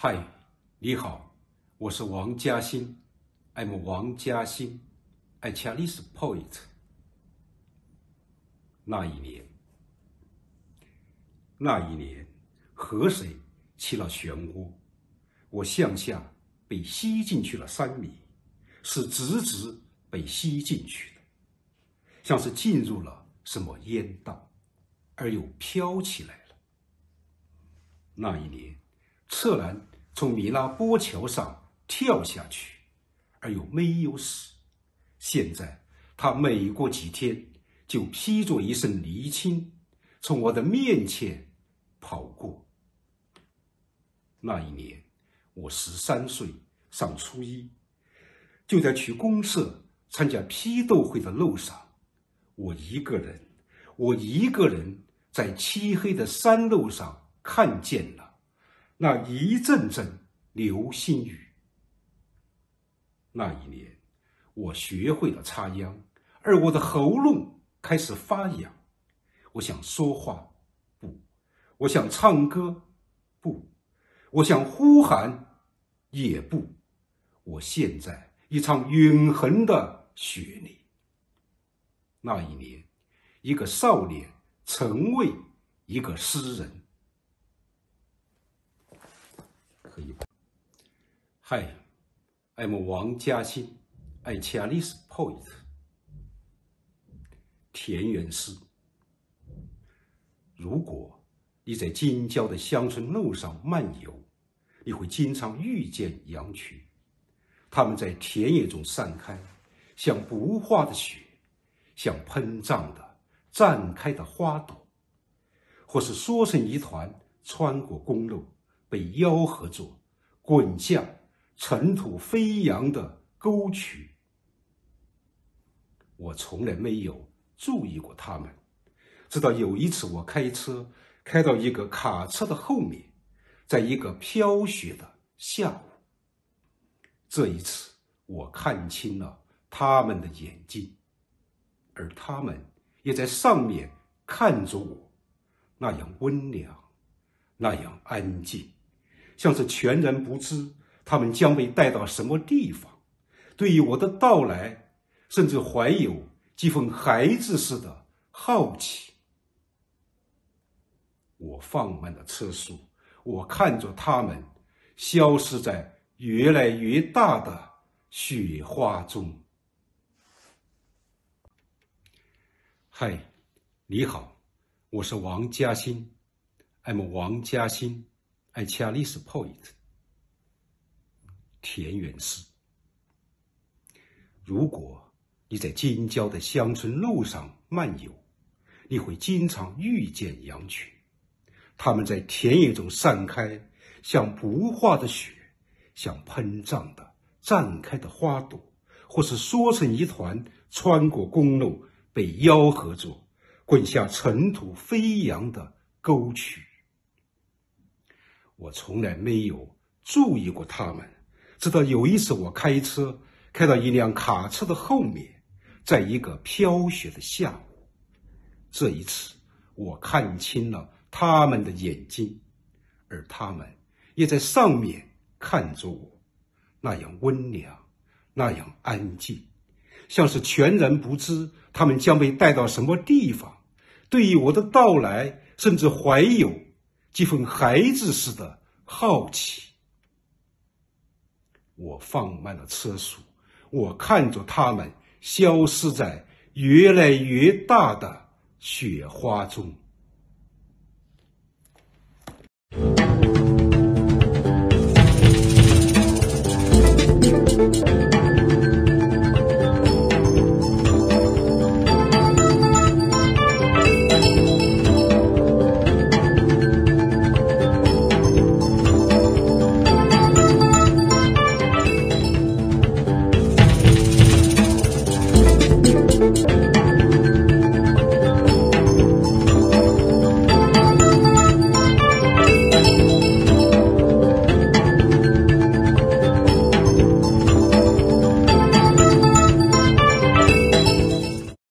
嗨，你好，我是王嘉欣，I'm 王嘉欣 i c h a i n h e i s e p o e t 那一年，那一年河水起了漩涡，我向下被吸进去了三米，是直直被吸进去的，像是进入了什么烟道，而又飘起来了。那一年。突兰从米拉波桥上跳下去，而又没有死。现在他每过几天就披着一身泥青从我的面前跑过。那一年我十三岁，上初一，就在去公社参加批斗会的路上，我一个人，我一个人在漆黑的山路上看见了。那一阵阵流星雨。那一年，我学会了插秧，而我的喉咙开始发痒。我想说话，不；我想唱歌，不；我想呼喊，也不。我现在一场永恒的雪里。那一年，一个少年成为一个诗人。Hi，I'm 王 e poet. 田园诗。如果你在京郊的乡村路上漫游，你会经常遇见羊群，它们在田野中散开，像不化的雪，像膨胀的绽开的花朵，或是缩成一团，穿过公路，被吆喝着滚向。尘土飞扬的沟渠，我从来没有注意过他们，直到有一次，我开车开到一个卡车的后面，在一个飘雪的下午。这一次，我看清了他们的眼睛，而他们也在上面看着我，那样温良，那样安静，像是全然不知。他们将被带到什么地方？对于我的到来，甚至怀有几分孩子似的好奇。我放慢了车速，我看着他们消失在越来越大的雪花中。嗨，你好，我是王嘉欣，I'm Wang Jiaxin，I c h e i s p o e t 田园诗。如果你在京郊的乡村路上漫游，你会经常遇见羊群，它们在田野中散开，像不化的雪，像膨胀的绽开的花朵，或是缩成一团，穿过公路，被吆喝着滚下尘土飞扬的沟渠。我从来没有注意过它们。直到有一次，我开车开到一辆卡车的后面，在一个飘雪的下午。这一次，我看清了他们的眼睛，而他们也在上面看着我，那样温良，那样安静，像是全然不知他们将被带到什么地方，对于我的到来，甚至怀有几分孩子似的好奇。我放慢了车速，我看着他们消失在越来越大的雪花中。